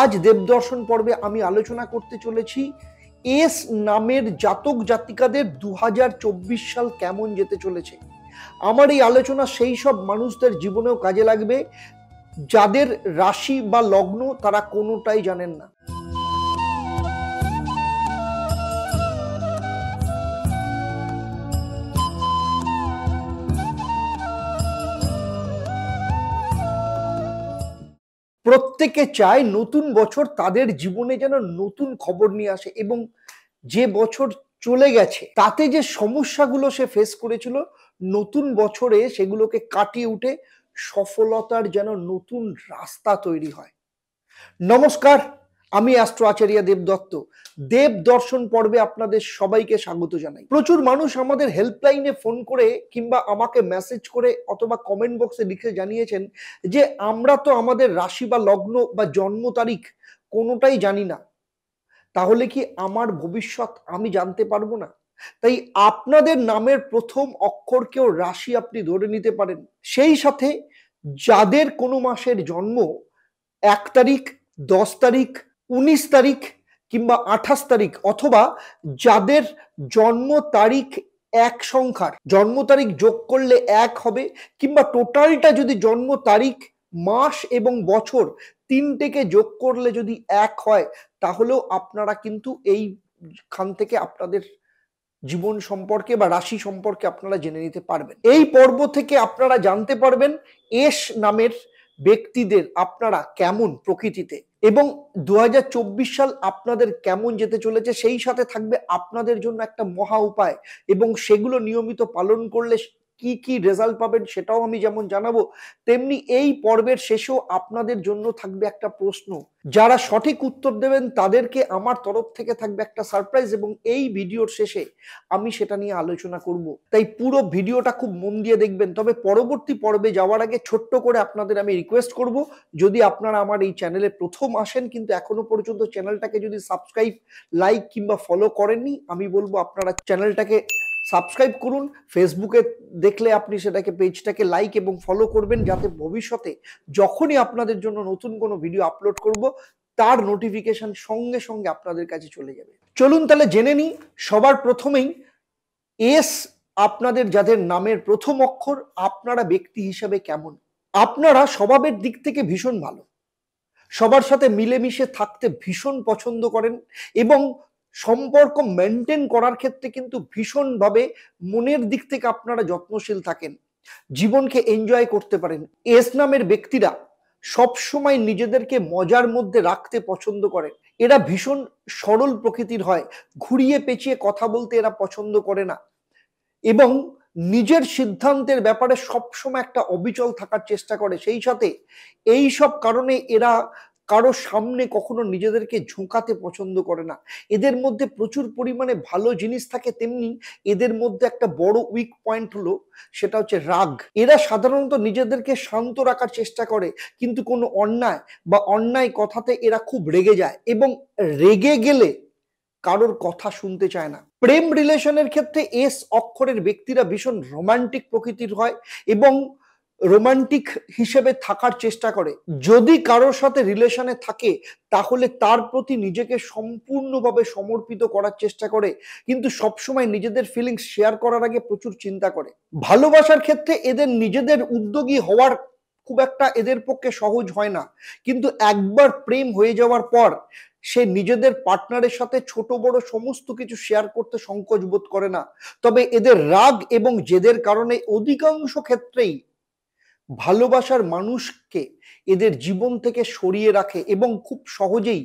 আজ দেবদর্শন পর্বে আমি আলোচনা করতে চলেছি এস নামের জাতক জাতিকাদের দু সাল কেমন যেতে চলেছে আমার এই আলোচনা সেই সব মানুষদের জীবনেও কাজে লাগবে যাদের রাশি বা লগ্ন তারা কোনোটাই জানেন না প্রত্যেকে চায় নতুন বছর তাদের জীবনে যেন নতুন খবর নিয়ে আসে এবং যে বছর চলে গেছে তাতে যে সমস্যাগুলো সে ফেস করেছিল নতুন বছরে সেগুলোকে কাটিয়ে উঠে সফলতার যেন নতুন রাস্তা তৈরি হয় নমস্কার আমি অ্যাস্ট্রো আচার্য দেব দত্ত দেব দর্শন পর্বে আপনাদের সবাইকে স্বাগত জানাই প্রচুর মানুষ আমাদের হেল্পলাইনে ফোন করে কিংবা আমাকে মেসেজ করে অথবা কমেন্ট বক্সে লিখে জানিয়েছেন যে আমরা তো আমাদের রাশি বা লগ্ন বা জন্ম তারিখ কোনোটাই জানি না তাহলে কি আমার ভবিষ্যৎ আমি জানতে পারবো না তাই আপনাদের নামের প্রথম অক্ষরকেও রাশি আপনি ধরে নিতে পারেন সেই সাথে যাদের কোনো মাসের জন্ম এক তারিখ দশ তারিখ উনিশ তারিখ কিংবা আঠাশ তারিখ অথবা যাদের জন্ম তারিখ এক সংখ্যার জন্ম তারিখ যোগ করলে এক হবে কিংবা টোটালটা যদি জন্ম তারিখ মাস এবং বছর তিনটেকে যোগ করলে যদি এক হয় তাহলেও আপনারা কিন্তু এইখান থেকে আপনাদের জীবন সম্পর্কে বা রাশি সম্পর্কে আপনারা জেনে নিতে পারবেন এই পর্ব থেকে আপনারা জানতে পারবেন এস নামের ব্যক্তিদের আপনারা কেমন প্রকৃতিতে এবং দু সাল আপনাদের কেমন যেতে চলেছে সেই সাথে থাকবে আপনাদের জন্য একটা মহা উপায় এবং সেগুলো নিয়মিত পালন করলে কি কি রেজাল্ট পাবেন সেটাও আমি যেমন জানাবো তেমনি এই পর্বের শেষেও আপনাদের জন্য থাকবে একটা প্রশ্ন যারা সঠিক উত্তর দেবেন তাদেরকে আমার তরফ থেকে থাকবে একটা সারপ্রাইজ এবং এই ভিডিওর শেষে আমি সেটা নিয়ে আলোচনা করব তাই পুরো ভিডিওটা খুব মন দিয়ে দেখবেন তবে পরবর্তী পর্বে যাওয়ার আগে ছোট্ট করে আপনাদের আমি রিকোয়েস্ট করব যদি আপনারা আমার এই চ্যানেলে প্রথম আসেন কিন্তু এখনো পর্যন্ত চ্যানেলটাকে যদি সাবস্ক্রাইব লাইক কিংবা ফলো করেননি আমি বলবো আপনারা চ্যানেলটাকে সাবস্ক্রাইব করুন ফেসবুকে দেখলে আপনি সেটাকে পেজটাকে লাইক এবং ফলো করবেন যাতে ভবিষ্যতে যখনই আপনাদের জন্য নতুন কোনো ভিডিও আপলোড করব তার নোটিফিকেশন সঙ্গে সঙ্গে আপনাদের কাছে চলে যাবে চলুন তাহলে জেনে নিই সবার প্রথমেই এস আপনাদের যাদের নামের প্রথম অক্ষর আপনারা ব্যক্তি হিসাবে কেমন আপনারা স্বভাবের দিক থেকে ভীষণ ভালো সবার সাথে মিলেমিশে থাকতে ভীষণ পছন্দ করেন এবং সম্পর্ক মেনটেন করার ক্ষেত্রে কিন্তু ভীষণভাবে মনের দিক থেকে আপনারা যত্নশীল থাকেন জীবনকে এনজয় করতে পারেন এস নামের ব্যক্তিরা সবসময় নিজেদেরকে মজার মধ্যে রাখতে পছন্দ করেন এরা ভীষণ সরল প্রকৃতির হয় ঘুরিয়ে পেঁচিয়ে কথা বলতে এরা পছন্দ করে না এবং নিজের সিদ্ধান্তের ব্যাপারে সবসময় একটা অবিচল থাকার চেষ্টা করে সেই সাথে এই সব কারণে এরা কারো সামনে কখনো নিজেদেরকে ঝোঁকাতে পছন্দ করে না এদের মধ্যে প্রচুর পরিমাণে ভালো জিনিস থাকে তেমনি এদের মধ্যে একটা বড় উইক পয়েন্ট হলো সেটা হচ্ছে রাগ এরা সাধারণত নিজেদেরকে শান্ত রাখার চেষ্টা করে কিন্তু কোনো অন্যায় বা অন্যায় কথাতে এরা খুব রেগে যায় এবং রেগে গেলে কারোর কথা শুনতে চায় না প্রেম রিলেশনের ক্ষেত্রে এস অক্ষরের ব্যক্তিরা ভীষণ রোমান্টিক প্রকৃতির হয় এবং রোমান্টিক হিসেবে থাকার চেষ্টা করে যদি কারোর সাথে রিলেশনে থাকে তাহলে তার প্রতি নিজেকে সম্পূর্ণভাবে সমর্পিত করার চেষ্টা করে কিন্তু সবসময় নিজেদের ফিলিংস শেয়ার করার আগে প্রচুর চিন্তা করে ভালোবাসার ক্ষেত্রে এদের নিজেদের উদ্যোগী হওয়ার খুব একটা এদের পক্ষে সহজ হয় না কিন্তু একবার প্রেম হয়ে যাওয়ার পর সে নিজেদের পার্টনারের সাথে ছোট বড় সমস্ত কিছু শেয়ার করতে সংকোচ বোধ করে না তবে এদের রাগ এবং জেদের কারণে অধিকাংশ ক্ষেত্রেই ভালোবাসার মানুষকে এদের জীবন থেকে সরিয়ে রাখে এবং খুব সহজেই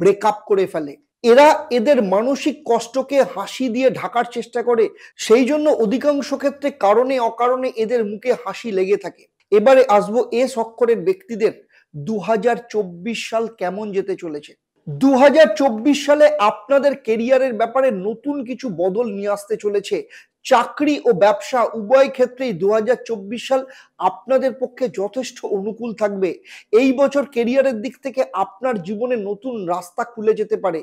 ব্রেকআপ করে ফেলে এরা এদের মানসিক কষ্টকে হাসি দিয়ে ঢাকার চেষ্টা করে সেই জন্য অধিকাংশ ক্ষেত্রে কারণে অকারণে এদের মুখে হাসি লেগে থাকে এবারে আসবো এস অক্ষরের ব্যক্তিদের দু সাল কেমন যেতে চলেছে দু সালে আপনাদের কেরিয়ারের ব্যাপারে নতুন কিছু বদল নিয়ে আসতে চলেছে চাকরি ও ব্যবসা উভয় ক্ষেত্রেই দু সাল আপনাদের পক্ষে যথেষ্ট অনুকূল থাকবে এই বছর কেরিয়ারের দিক থেকে আপনার জীবনে নতুন রাস্তা খুলে যেতে পারে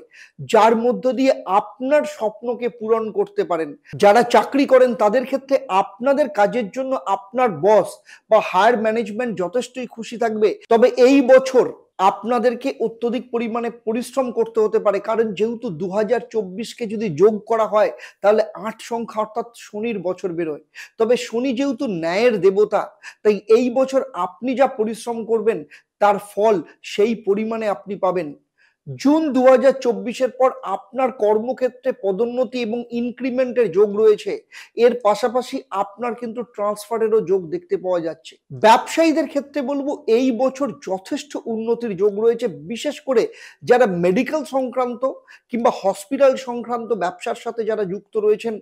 যার মধ্য দিয়ে আপনার স্বপ্নকে পূরণ করতে পারেন যারা চাকরি করেন তাদের ক্ষেত্রে আপনাদের কাজের জন্য আপনার বস বা হায়ার ম্যানেজমেন্ট যথেষ্টই খুশি থাকবে তবে এই বছর আপনাদেরকে অত্যধিক পরিমাণে পরিশ্রম করতে হতে পারে কারণ যেহেতু দু হাজার চব্বিশকে যদি যোগ করা হয় তাহলে আট সংখ্যা অর্থাৎ শনির বছর বেরোয় তবে শনি যেহেতু ন্যায়ের দেবতা তাই এই বছর আপনি যা পরিশ্রম করবেন তার ফল সেই পরিমাণে আপনি পাবেন জুন দু হাজার চব্বিশের পর আপনার কর্মক্ষেত্রে পদোন্নতি এবং ইনক্রিমেন্টের যোগ রয়েছে এর পাশাপাশি আপনার কিন্তু ট্রান্সফারেরও যোগ দেখতে পাওয়া যাচ্ছে ব্যবসায়ীদের ক্ষেত্রে বলবো এই বছর যথেষ্ট উন্নতির যোগ রয়েছে বিশেষ করে যারা মেডিকেল সংক্রান্ত কিংবা হসপিটাল সংক্রান্ত ব্যবসার সাথে যারা যুক্ত রয়েছেন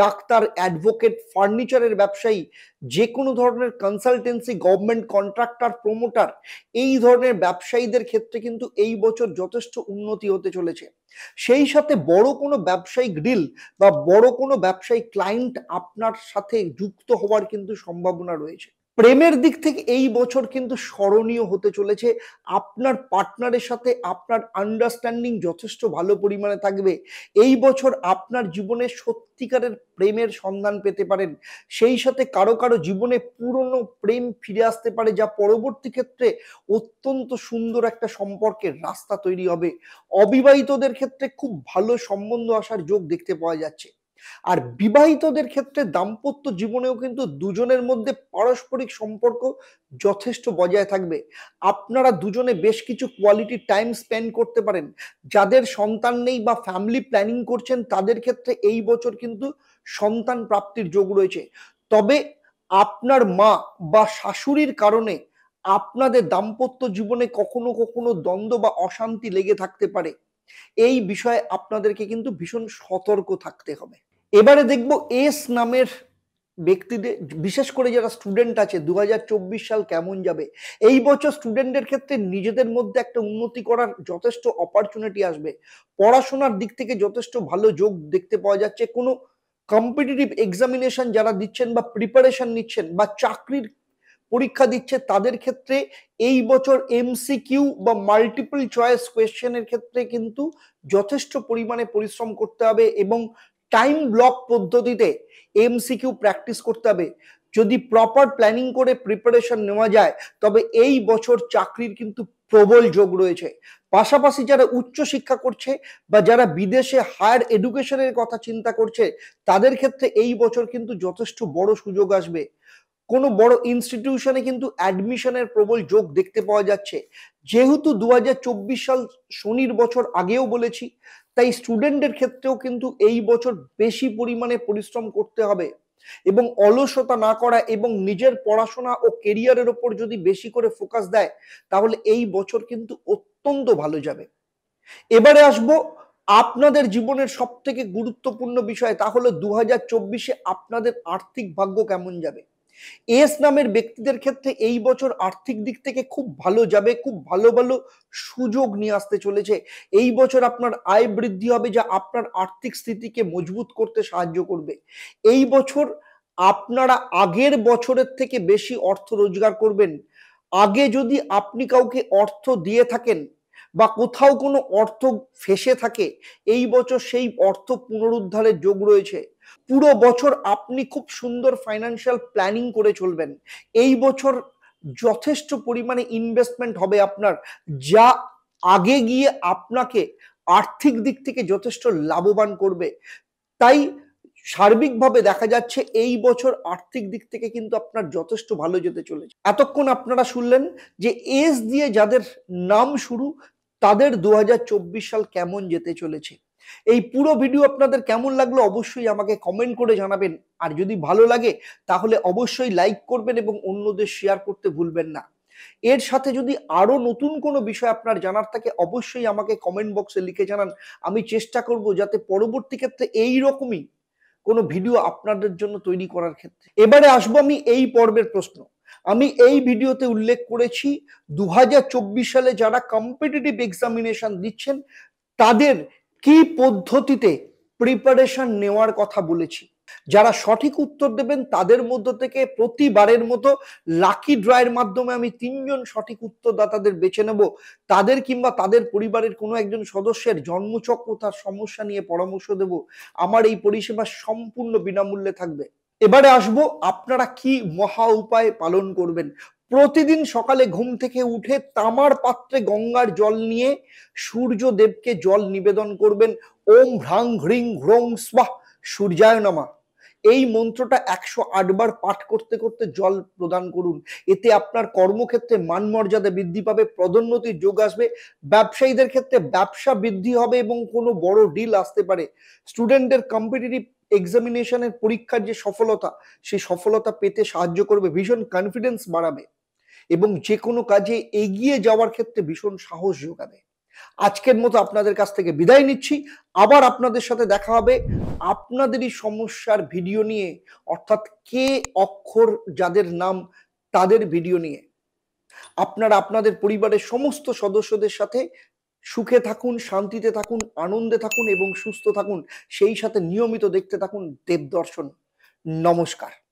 ডাক্তার অ্যাডভোকেট ফার্নিচারের ব্যবসায়ী যে কোনো ধরনের কনসালটেন্সি গভর্নমেন্ট কন্ট্রাক্টর প্রমোটার এই ধরনের ব্যবসায়ীদের ক্ষেত্রে কিন্তু এই বছর যথেষ্ট উন্নতি হতে চলেছে সেই সাথে বড় কোনো ব্যবসায়িক ডিল বা বড় কোনো ব্যবসায়িক ক্লায়েন্ট আপনার সাথে যুক্ত হওয়ার কিন্তু সম্ভাবনা রয়েছে প্রেমের দিক থেকে এই বছর কিন্তু স্মরণীয় হতে চলেছে আপনার পার্টনারের সাথে আপনার আন্ডারস্ট্যান্ডিং যথেষ্ট ভালো পরিমাণে থাকবে এই বছর আপনার জীবনে সত্যিকারের প্রেমের সন্ধান পেতে পারেন সেই সাথে কারো কারো জীবনে পুরনো প্রেম ফিরে আসতে পারে যা পরবর্তী ক্ষেত্রে অত্যন্ত সুন্দর একটা সম্পর্কের রাস্তা তৈরি হবে অবিবাহিতদের ক্ষেত্রে খুব ভালো সম্বন্ধ আসার যোগ দেখতে পাওয়া যাচ্ছে আর বিবাহিতদের ক্ষেত্রে দাম্পত্য জীবনেও কিন্তু দুজনের মধ্যে পারস্পরিক সম্পর্ক যথেষ্ট বজায় থাকবে আপনারা দুজনে বেশ কিছু কোয়ালিটি টাইম স্পেন্ড করতে পারেন যাদের সন্তান নেই বা ফ্যামিলি প্ল্যানিং করছেন তাদের ক্ষেত্রে এই বছর কিন্তু সন্তান প্রাপ্তির যোগ রয়েছে তবে আপনার মা বা শাশুড়ির কারণে আপনাদের দাম্পত্য জীবনে কখনো কখনো দ্বন্দ্ব বা অশান্তি লেগে থাকতে পারে এই বিষয়ে আপনাদেরকে কিন্তু ভীষণ সতর্ক থাকতে হবে এবারে দেখব এস নামের ব্যক্তিদের বিশেষ করে যারা স্টুডেন্ট আছে দু সাল কেমন যাবে এই বছর স্টুডেন্টের ক্ষেত্রে নিজেদের মধ্যে একটা উন্নতি করার যথেষ্ট অপরচুনিটি আসবে পড়াশোনার দিক থেকে যথেষ্ট ভালো যোগ দেখতে পাওয়া যাচ্ছে কোনো কম্পিটিটিভ এক্সামিনেশন যারা দিচ্ছেন বা প্রিপারেশন নিচ্ছেন বা চাকরির পরীক্ষা দিচ্ছে তাদের ক্ষেত্রে এই বছর এমসিকিউ বা মাল্টিপল চয়েস কোয়েশ্চেনের ক্ষেত্রে কিন্তু যথেষ্ট পরিমাণে পরিশ্রম করতে হবে এবং টাইম ব্লক পদ্ধতিতে এমসিকিউ প্র্যাকটিস করতে হবে যদি প্রপার প্ল্যানিং করে প্রিপারেশন নেওয়া যায় তবে এই বছর চাকরির কিন্তু প্রবল যোগ রয়েছে পাশাপাশি যারা উচ্চ শিক্ষা করছে বা যারা বিদেশে হায়ার এডুকেশনের কথা চিন্তা করছে তাদের ক্ষেত্রে এই বছর কিন্তু যথেষ্ট বড় সুযোগ আসবে কোনো বড় ইনস্টিটিউশনে কিন্তু অ্যাডমিশনের প্রবল যোগ দেখতে পাওয়া যাচ্ছে যেহেতু দু সাল শনির বছর আগেও বলেছি তাই স্টুডেন্টদের ক্ষেত্রেও কিন্তু এই বছর বেশি পরিমাণে পরিশ্রম করতে হবে এবং অলসতা না করা এবং নিজের পড়াশোনা ও কেরিয়ারের ওপর যদি বেশি করে ফোকাস দেয় তাহলে এই বছর কিন্তু অত্যন্ত ভালো যাবে এবারে আসবো আপনাদের জীবনের সব থেকে গুরুত্বপূর্ণ বিষয় তাহলে দু হাজার চব্বিশে আপনাদের আর্থিক ভাগ্য কেমন যাবে এস নামের ব্যক্তিদের ক্ষেত্রে এই বছর আর্থিক দিক থেকে খুব ভালো যাবে খুব ভালো ভালো সুযোগ নিয়ে আসতে চলেছে এই বছর আপনার আয় বৃদ্ধি হবে যা আপনার আর্থিক স্থিতিকে মজবুত করতে সাহায্য করবে এই বছর আপনারা আগের বছরের থেকে বেশি অর্থ রোজগার করবেন আগে যদি আপনি কাউকে অর্থ দিয়ে থাকেন বা কোথাও কোনো অর্থ ফেসে থাকে এই বছর সেই অর্থ পুনরুদ্ধারের যোগ রয়েছে পুরো বছর আপনি খুব সুন্দর ফাইন্যান্সিয়াল প্ল্যানিং করে চলবেন এই বছর যথেষ্ট পরিমাণে ইনভেস্টমেন্ট হবে আপনার যা আগে গিয়ে আপনাকে আর্থিক দিক থেকে যথেষ্ট লাভবান করবে তাই সার্বিকভাবে দেখা যাচ্ছে এই বছর আর্থিক দিক থেকে কিন্তু আপনার যথেষ্ট ভালো যেতে চলেছে এতক্ষণ আপনারা শুনলেন যে এস দিয়ে যাদের নাম শুরু তাদের দু সাল কেমন যেতে চলেছে এই পুরো ভিডিও আপনাদের কেমন লাগলো অবশ্যই আমাকে কমেন্ট করে জানাবেন আর যদি ভালো লাগে তাহলে অবশ্যই লাইক করবেন এবং অন্যদের শেয়ার করতে ভুলবেন না এর সাথে যদি আরও নতুন কোনো বিষয় আপনার জানার থাকে অবশ্যই আমাকে কমেন্ট বক্সে লিখে জানান আমি চেষ্টা করব যাতে পরবর্তী ক্ষেত্রে এই রকমই কোনো ভিডিও আপনাদের জন্য তৈরি করার ক্ষেত্রে এবারে আসবো আমি এই পর্বের প্রশ্ন আমি এই ভিডিওতে উল্লেখ করেছি দু সালে যারা কম্পিটিটিভ এক্সামিনেশন দিচ্ছেন তাদের কি পদ্ধতিতে প্রিপারেশন নেওয়ার কথা বলেছি যারা সঠিক উত্তর দেবেন তাদের মধ্য থেকে প্রতিবারের মতো লাকি ড্রয়ের মাধ্যমে আমি তিনজন সঠিক উত্তরদাতাদের বেছে নেব তাদের কিংবা তাদের পরিবারের কোনো একজন সদস্যের জন্মচক্র তার সমস্যা নিয়ে পরামর্শ দেব আমার এই পরিষেবা সম্পূর্ণ বিনামূল্যে থাকবে এবারে আসব আপনারা কি মহা উপায় পালন করবেন প্রতিদিন সকালে ঘুম থেকে উঠে তামার পাত্রে গঙ্গার জল নিয়ে সূর্যদেবকে জল নিবেদন করবেন ওম ভ্রাং হ্রিং হ্রং স্বাহ সূর্যায় নামা এই মন্ত্রটা একশো আটবার পাঠ করতে করতে জল প্রদান করুন এতে আপনার কর্মক্ষেত্রে মানমর্যাদা বৃদ্ধি পাবে পদোন্নতির যোগ আসবে ব্যবসায়ীদের ক্ষেত্রে ব্যবসা বৃদ্ধি হবে এবং কোনো বড় ডিল আসতে পারে স্টুডেন্টদের কম্পিটিটিভ এক্সামিনেশনের পরীক্ষার যে সফলতা সেই সফলতা পেতে সাহায্য করবে ভীষণ কনফিডেন্স বাড়াবে এবং যে কোনো কাজে এগিয়ে যাওয়ার ক্ষেত্রে ভীষণ সাহস যোগাবে আজকের মতো আপনাদের কাছ থেকে বিদায় নিচ্ছি আবার আপনাদের সাথে দেখা হবে আপনাদেরই সমস্যার ভিডিও নিয়ে অর্থাৎ কে অক্ষর যাদের নাম তাদের ভিডিও নিয়ে আপনারা আপনাদের পরিবারের সমস্ত সদস্যদের সাথে সুখে থাকুন শান্তিতে থাকুন আনন্দে থাকুন এবং সুস্থ থাকুন সেই সাথে নিয়মিত দেখতে থাকুন দেবদর্শন নমস্কার